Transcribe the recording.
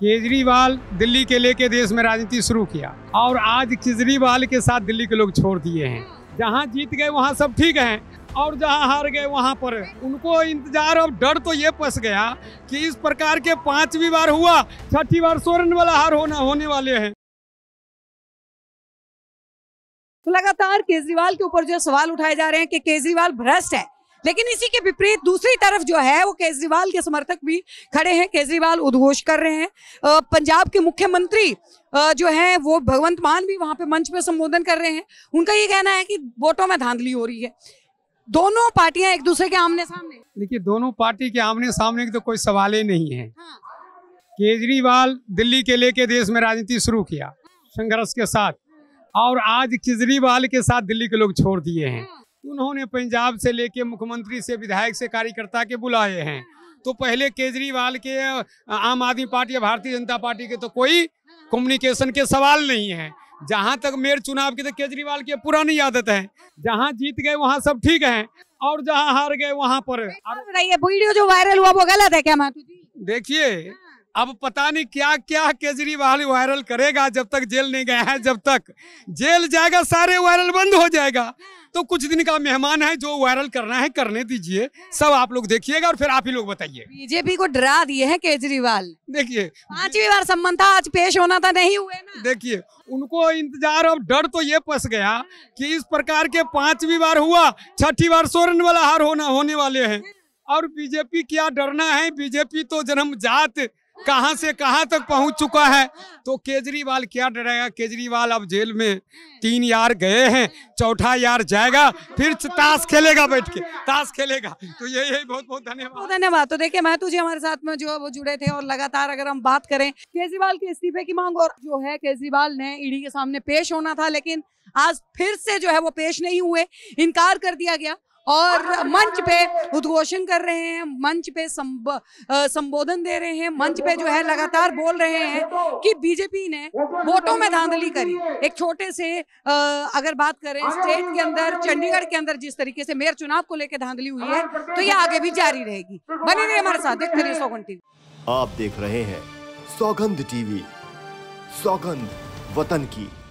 केजरीवाल दिल्ली के लेके देश में राजनीति शुरू किया और आज केजरीवाल के साथ दिल्ली के लोग छोड़ दिए हैं जहाँ जीत गए वहाँ सब ठीक हैं और जहाँ हार गए वहाँ पर उनको इंतजार और डर तो ये पस गया कि इस प्रकार के पांचवी बार हुआ छठी बार स्वर्ण वाला हार होना होने वाले हैं तो लगातार केजरीवाल के ऊपर जो सवाल उठाए जा रहे हैं कि केजरीवाल भ्रष्ट है लेकिन इसी के विपरीत दूसरी तरफ जो है वो केजरीवाल के समर्थक भी खड़े हैं केजरीवाल उद्घोष कर रहे हैं पंजाब के मुख्यमंत्री जो है वो भगवंत मान भी वहां पे मंच पे संबोधन कर रहे हैं उनका ये कहना है कि वोटों में धांधली हो रही है दोनों पार्टियां एक दूसरे के आमने सामने देखिए दोनों पार्टी के आमने सामने की तो कोई सवाल ही नहीं है हाँ। केजरीवाल दिल्ली के लेके देश में राजनीति शुरू किया संघर्ष के साथ और आज केजरीवाल के साथ दिल्ली के लोग छोड़ दिए हैं हाँ। उन्होंने पंजाब से लेके मुख्यमंत्री से विधायक से कार्यकर्ता के बुलाए हैं तो पहले केजरीवाल के आम आदमी पार्टी या भारतीय जनता पार्टी के तो कोई कम्युनिकेशन के सवाल नहीं है जहां तक मेयर चुनाव की तो केजरीवाल की पुरानी आदत है जहां जीत गए वहां सब ठीक है और जहां हार गए वहां पर वीडियो जो वायरल हुआ वो गलत है क्या देखिए अब पता नहीं क्या क्या केजरीवाल वायरल करेगा जब तक जेल नहीं गया है जब तक जेल जाएगा सारे वायरल बंद हो जाएगा तो कुछ दिन का मेहमान है जो वायरल करना है करने दीजिए सब आप लोग देखिएगा और फिर आप ही लोग बताइए बीजेपी को डरा दिए हैं केजरीवाल देखिए पांचवी बार संबंध था आज पेश होना था नहीं हुए ना देखिए उनको इंतजार अब डर तो ये पस गया कि इस प्रकार के पांचवी बार हुआ छठी बार स्वर्ण वाला हार होना होने वाले है और बीजेपी क्या डरना है बीजेपी तो जन्म जात कहां से कहां तक पहुंच चुका है हाँ। तो केजरीवाल क्या डरेगा केजरीवाल अब जेल में हाँ। तीन यार गए हैं चौथा यार जाएगा फिर ताश खेलेगा बैठ के ताश खेलेगा तो यही यही बहुत बहुत धन्यवाद धन्यवाद तो देखिए मैं तुझे हमारे साथ में जो है वो जुड़े थे और लगातार अगर हम बात करें केजरीवाल के इस्तीफे की मांग और जो है केजरीवाल ने ईडी के सामने पेश होना था लेकिन आज फिर से जो है वो पेश नहीं हुए इनकार कर दिया गया और मंच पे उद्घोषण कर रहे हैं मंच पे संब, संबोधन दे रहे हैं मंच पे जो है लगातार बोल रहे हैं कि बीजेपी ने वोटों में धांधली करी एक छोटे से अगर बात करें स्टेट के अंदर चंडीगढ़ के अंदर जिस तरीके से मेयर चुनाव को लेकर धांधली हुई है तो ये आगे भी जारी रहेगी बने रहे हमारे साथ देखते रहिए सौगंध टीवी आप देख रहे हैं सौगंध टीवी सौगंध वतन की